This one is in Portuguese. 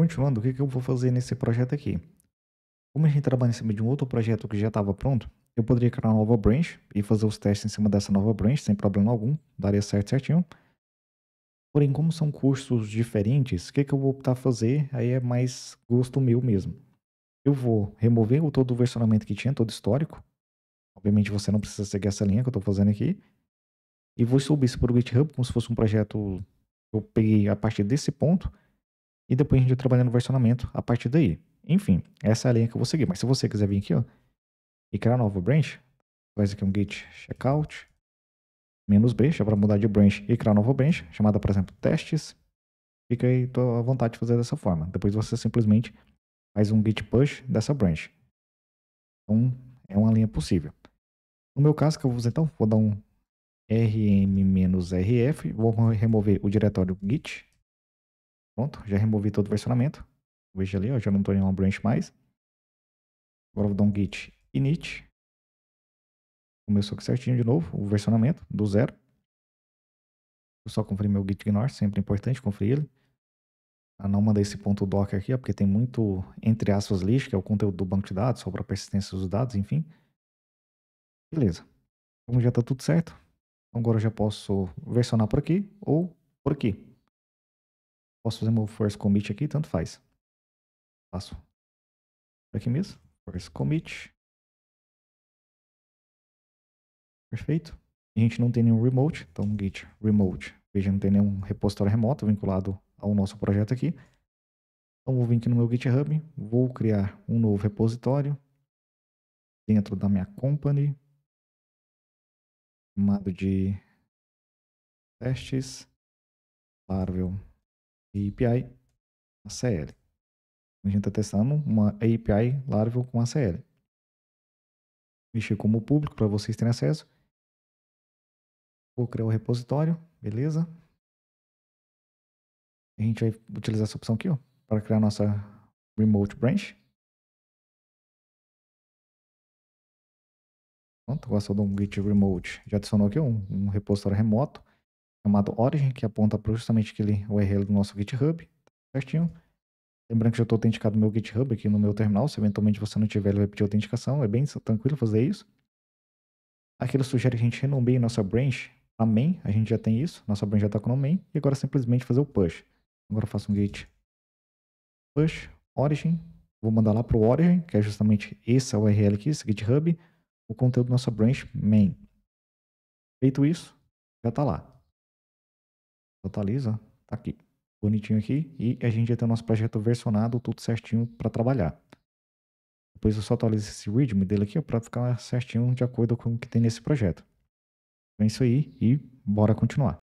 Continuando, o que, que eu vou fazer nesse projeto aqui? Como a gente trabalha em cima de um outro projeto que já estava pronto, eu poderia criar uma nova branch e fazer os testes em cima dessa nova branch sem problema algum, daria certo certinho. Porém, como são cursos diferentes, o que, que eu vou optar fazer aí é mais gosto meu mesmo. Eu vou remover o todo o versionamento que tinha, todo histórico. Obviamente você não precisa seguir essa linha que eu estou fazendo aqui. E vou subir isso para o GitHub como se fosse um projeto que eu peguei a partir desse ponto e depois a gente vai trabalhar no versionamento a partir daí. Enfim, essa é a linha que eu vou seguir. Mas se você quiser vir aqui ó, e criar um novo branch, faz aqui um git checkout, menos B, já para mudar de branch e criar um novo branch, chamada, por exemplo, testes. Fica aí tô à vontade de fazer dessa forma. Depois você simplesmente faz um git push dessa branch. Então, é uma linha possível. No meu caso, que eu vou usar, então, vou dar um rm-rf, vou remover o diretório git, Pronto, já removi todo o versionamento. Veja ali, ó, já não estou em uma branch mais. Agora vou dar um git init. Começou aqui certinho de novo, o versionamento do zero. Vou só conferir meu git ignore, sempre importante conferir ele. Ah, não mandei esse ponto docker aqui, ó, porque tem muito, entre aspas, lixo, que é o conteúdo do banco de dados, só para persistência dos dados, enfim. Beleza. Então já está tudo certo. Então agora eu já posso versionar por aqui ou por aqui. Posso fazer meu force commit aqui? Tanto faz. Faço. Aqui mesmo. Force commit. Perfeito. A gente não tem nenhum remote, então git remote. Veja, não tem nenhum repositório remoto vinculado ao nosso projeto aqui. Então vou vir aqui no meu GitHub, vou criar um novo repositório dentro da minha company, chamado de testes Laravel API ACL. A gente está testando uma API Laravel com ACL. Mexer como público para vocês terem acesso. Vou criar o repositório, beleza? A gente vai utilizar essa opção aqui, ó, para criar nossa remote branch. Pronto, agora só dou um git remote. Já adicionou aqui um, um repositório remoto chamado origin, que aponta para justamente aquele URL do nosso GitHub, tá certinho. Lembrando que eu estou autenticado no meu GitHub aqui no meu terminal, se eventualmente você não tiver, ele vai pedir autenticação, é bem tranquilo fazer isso. Aqui ele sugere que a gente renomeie nossa branch para main, a gente já tem isso, nossa branch já está com o main, e agora simplesmente fazer o push. Agora eu faço um git push origin, vou mandar lá para o origin, que é justamente essa URL aqui, esse GitHub, o conteúdo da nossa branch main. Feito isso, já está lá atualiza, tá aqui, bonitinho aqui, e a gente já tem o nosso projeto versionado, tudo certinho para trabalhar. Depois eu só atualizo esse readme dele aqui para ficar certinho de acordo com o que tem nesse projeto. Então é isso aí e bora continuar.